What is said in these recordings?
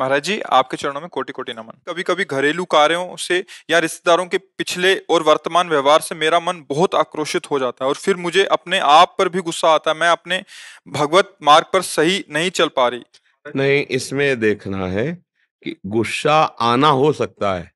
महाराज जी आपके चरणों में कोटि कोटि नमन कभी कभी घरेलू कार्यों से या रिश्तेदारों के पिछले और वर्तमान व्यवहार से मेरा मन बहुत आक्रोशित हो जाता है और फिर मुझे अपने आप पर भी गुस्सा आता है मैं अपने भगवत मार्ग पर सही नहीं चल पा रही नहीं इसमें देखना है कि गुस्सा आना हो सकता है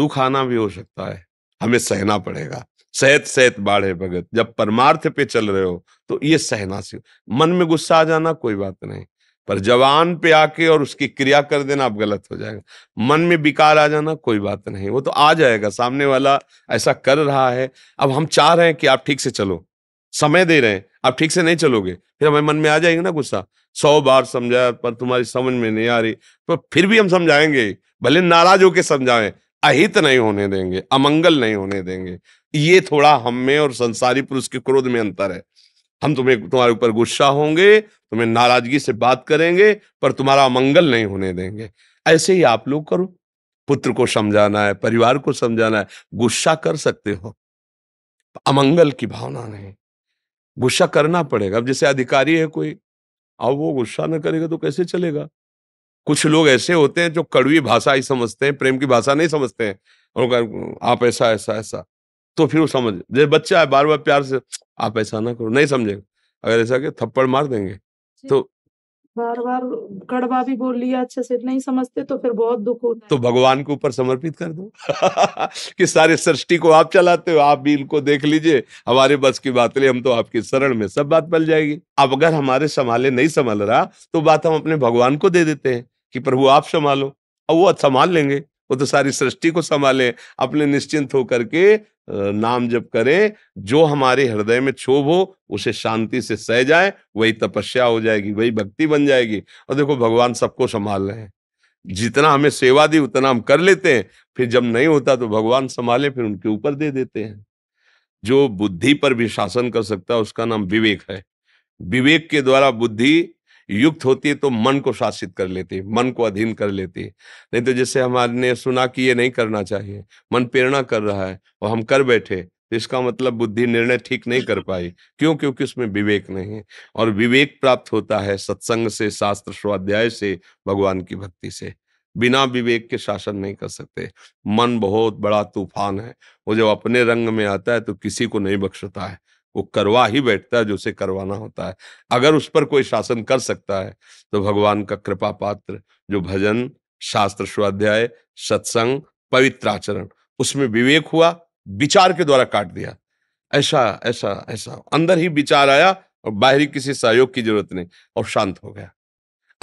दुख आना भी हो सकता है हमें सहना पड़ेगा सहत सहत बाढ़े भगत जब परमार्थ पे चल रहे हो तो ये सहना से मन में गुस्सा आ जाना कोई बात नहीं पर जवान पे आके और उसकी क्रिया कर देना आप गलत हो जाएगा मन में विकार आ जाना कोई बात नहीं वो तो आ जाएगा सामने वाला ऐसा कर रहा है अब हम चाह रहे हैं कि आप ठीक से चलो समय दे रहे हैं आप ठीक से नहीं चलोगे फिर हमें मन में आ जाएगा ना गुस्सा सौ बार समझाया पर तुम्हारी समझ में नहीं आ रही तो फिर भी हम समझाएंगे भले नाराज होके समझाएं अहित नहीं होने देंगे अमंगल नहीं होने देंगे ये थोड़ा हम में और संसारी पुरुष के क्रोध में अंतर है हम तुम्हें तुम्हारे ऊपर गुस्सा होंगे तुम्हें नाराजगी से बात करेंगे पर तुम्हारा मंगल नहीं होने देंगे ऐसे ही आप लोग करो पुत्र को समझाना है परिवार को समझाना है गुस्सा कर सकते हो अमंगल की भावना नहीं गुस्सा करना पड़ेगा अब जैसे अधिकारी है कोई अब वो गुस्सा न करेगा तो कैसे चलेगा कुछ लोग ऐसे होते हैं जो कड़वी भाषा ही समझते हैं प्रेम की भाषा नहीं समझते हैं उनका आप ऐसा ऐसा ऐसा तो फिर वो समझ जैसे बच्चा है बार बार प्यार से आप ऐसा ना करो नहीं समझेगा अगर ऐसा के थप्पड़ मार देंगे तो बार बार कड़वा भी बोल लिया अच्छे से नहीं समझते तो फिर बहुत दुख होता है तो भगवान के ऊपर समर्पित कर दो कि सारे सृष्टि को आप चलाते हो आप भी इनको देख लीजिए हमारे बस की बात नहीं हम तो आपके शरण में सब बात बल जाएगी अब अगर हमारे संभाले नहीं संभाल रहा तो बात हम अपने भगवान को दे देते हैं कि प्रभु आप संभालो और वो संभाल लेंगे वो तो सारी सृष्टि को संभाले अपने निश्चिंत होकर के नाम जब करें जो हमारे हृदय में क्षोभ हो उसे शांति से सह जाए वही तपस्या हो जाएगी वही भक्ति बन जाएगी और देखो भगवान सबको संभाल रहे हैं जितना हमें सेवा दी उतना हम कर लेते हैं फिर जब नहीं होता तो भगवान संभाले फिर उनके ऊपर दे देते हैं जो बुद्धि पर भी शासन कर सकता है उसका नाम विवेक है विवेक के द्वारा बुद्धि युक्त होती है तो मन को शासित कर लेती है मन को अधीन कर लेती है नहीं तो जैसे हमारे सुना कि ये नहीं करना चाहिए मन प्रेरणा कर रहा है और हम कर बैठे तो इसका मतलब बुद्धि निर्णय ठीक नहीं कर पाई क्यों क्योंकि उसमें विवेक नहीं है और विवेक प्राप्त होता है सत्संग से शास्त्र स्वाध्याय से भगवान की भक्ति से बिना विवेक के शासन नहीं कर सकते मन बहुत बड़ा तूफान है वो जब अपने रंग में आता है तो किसी को नहीं बख्शता है वो करवा ही बैठता है जो उसे करवाना होता है अगर उस पर कोई शासन कर सकता है तो भगवान का कृपा पात्र जो भजन शास्त्र स्वाध्याय सत्संग पवित्र आचरण उसमें विवेक हुआ विचार के द्वारा काट दिया ऐसा ऐसा ऐसा अंदर ही विचार आया और बाहरी किसी सहयोग की जरूरत नहीं और शांत हो गया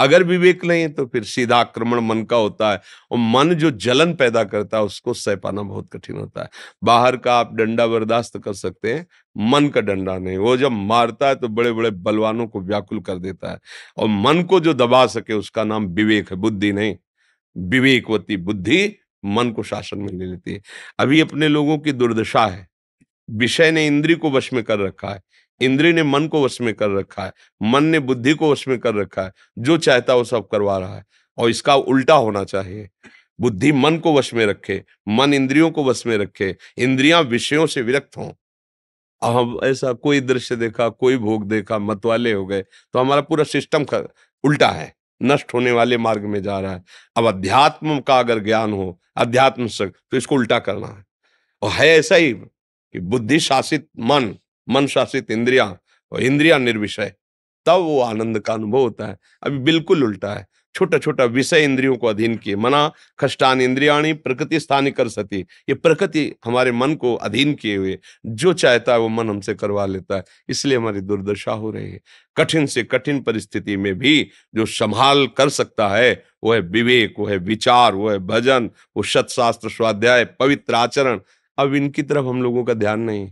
अगर विवेक नहीं तो फिर सीधा आक्रमण मन का होता है और मन जो जलन पैदा करता है उसको सह पाना बहुत कठिन होता है बाहर का आप डंडा बर्दाश्त कर सकते हैं मन का डंडा नहीं वो जब मारता है तो बड़े बड़े बलवानों को व्याकुल कर देता है और मन को जो दबा सके उसका नाम विवेक है बुद्धि नहीं विवेकवती बुद्धि मन को शासन में ले लेती है अभी अपने लोगों की दुर्दशा है विषय ने इंद्री को वश में कर रखा है इंद्रिय ने मन को वश में कर रखा है मन ने बुद्धि को वश में कर रखा है जो चाहता है वो सब करवा रहा है और इसका उल्टा होना चाहिए बुद्धि मन को वश में रखे मन इंद्रियों को वश में रखे इंद्रियां विषयों से विरक्त हों हम ऐसा कोई दृश्य देखा कोई भोग देखा मतवाले हो गए तो हमारा पूरा सिस्टम उल्टा है नष्ट होने वाले मार्ग में जा रहा है अब अध्यात्म का अगर ज्ञान हो अध्यात्म से तो इसको उल्टा करना है और है ऐसा ही कि बुद्धि शासित मन मन शासित इंद्रिया और इंद्रिया निर्विषय तब वो आनंद का अनुभव होता है अभी बिल्कुल उल्टा है छोटा छोटा विषय इंद्रियों को अधीन किए मना खष्टान इंद्रियाणी प्रकृति स्थानी कर सती ये प्रकृति हमारे मन को अधीन किए हुए जो चाहता है वो मन हमसे करवा लेता है इसलिए हमारी दुर्दशा हो रही है कठिन से कठिन परिस्थिति में भी जो संभाल कर सकता है वो है विवेक वो है विचार वो है भजन वो शतशास्त्र स्वाध्याय पवित्र आचरण अब इनकी तरफ हम लोगों का ध्यान नहीं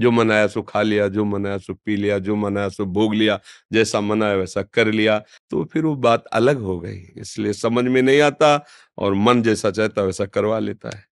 जो मन आया सो खा लिया जो मन आया सो पी लिया जो मन आया सो भोग लिया जैसा मन आया वैसा कर लिया तो फिर वो बात अलग हो गई इसलिए समझ में नहीं आता और मन जैसा चाहता वैसा करवा लेता है